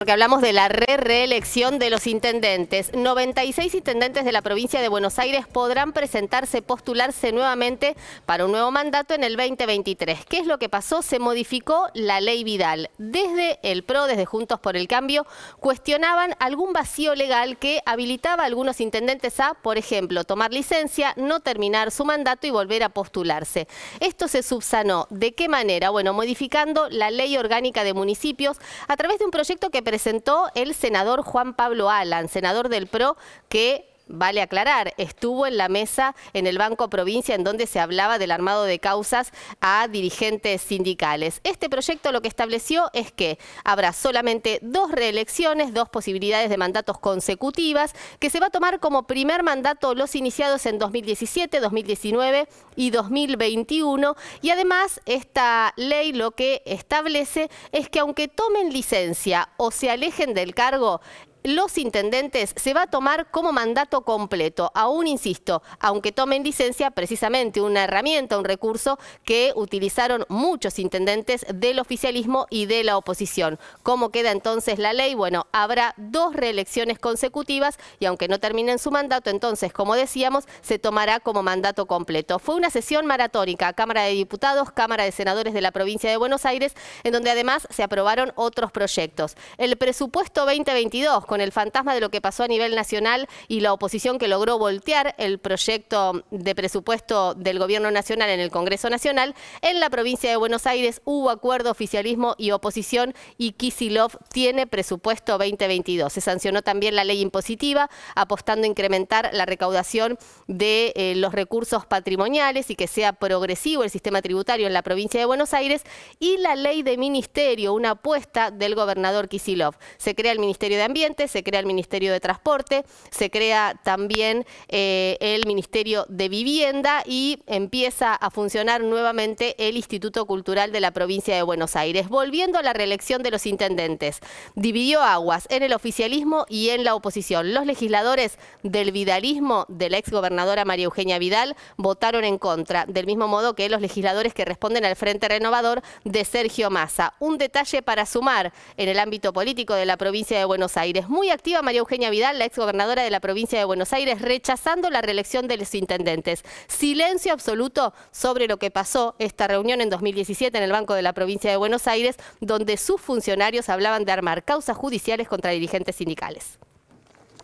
Porque hablamos de la re reelección de los intendentes. 96 intendentes de la provincia de Buenos Aires podrán presentarse, postularse nuevamente para un nuevo mandato en el 2023. ¿Qué es lo que pasó? Se modificó la ley Vidal. Desde el PRO, desde Juntos por el Cambio, cuestionaban algún vacío legal que habilitaba a algunos intendentes a, por ejemplo, tomar licencia, no terminar su mandato y volver a postularse. Esto se subsanó. ¿De qué manera? Bueno, modificando la ley orgánica de municipios a través de un proyecto que presentó el senador Juan Pablo Alan, senador del PRO, que vale aclarar, estuvo en la mesa en el Banco Provincia en donde se hablaba del armado de causas a dirigentes sindicales. Este proyecto lo que estableció es que habrá solamente dos reelecciones, dos posibilidades de mandatos consecutivas, que se va a tomar como primer mandato los iniciados en 2017, 2019 y 2021. Y además esta ley lo que establece es que aunque tomen licencia o se alejen del cargo, los intendentes se va a tomar como mandato completo, aún insisto, aunque tomen licencia precisamente una herramienta, un recurso que utilizaron muchos intendentes del oficialismo y de la oposición. ¿Cómo queda entonces la ley? Bueno, habrá dos reelecciones consecutivas y aunque no terminen su mandato, entonces, como decíamos, se tomará como mandato completo. Fue una sesión maratónica, Cámara de Diputados, Cámara de Senadores de la provincia de Buenos Aires, en donde además se aprobaron otros proyectos. El presupuesto 2022 con el fantasma de lo que pasó a nivel nacional y la oposición que logró voltear el proyecto de presupuesto del Gobierno Nacional en el Congreso Nacional, en la provincia de Buenos Aires hubo acuerdo oficialismo y oposición y Kisilov tiene presupuesto 2022. Se sancionó también la ley impositiva, apostando a incrementar la recaudación de eh, los recursos patrimoniales y que sea progresivo el sistema tributario en la provincia de Buenos Aires y la ley de ministerio, una apuesta del gobernador Kisilov. Se crea el Ministerio de Ambiente, se crea el Ministerio de Transporte, se crea también eh, el Ministerio de Vivienda y empieza a funcionar nuevamente el Instituto Cultural de la Provincia de Buenos Aires. Volviendo a la reelección de los intendentes, dividió aguas en el oficialismo y en la oposición. Los legisladores del vidalismo de la exgobernadora María Eugenia Vidal votaron en contra, del mismo modo que los legisladores que responden al Frente Renovador de Sergio Massa. Un detalle para sumar en el ámbito político de la provincia de Buenos Aires muy activa María Eugenia Vidal, la exgobernadora de la provincia de Buenos Aires, rechazando la reelección de los intendentes. Silencio absoluto sobre lo que pasó esta reunión en 2017 en el Banco de la provincia de Buenos Aires, donde sus funcionarios hablaban de armar causas judiciales contra dirigentes sindicales.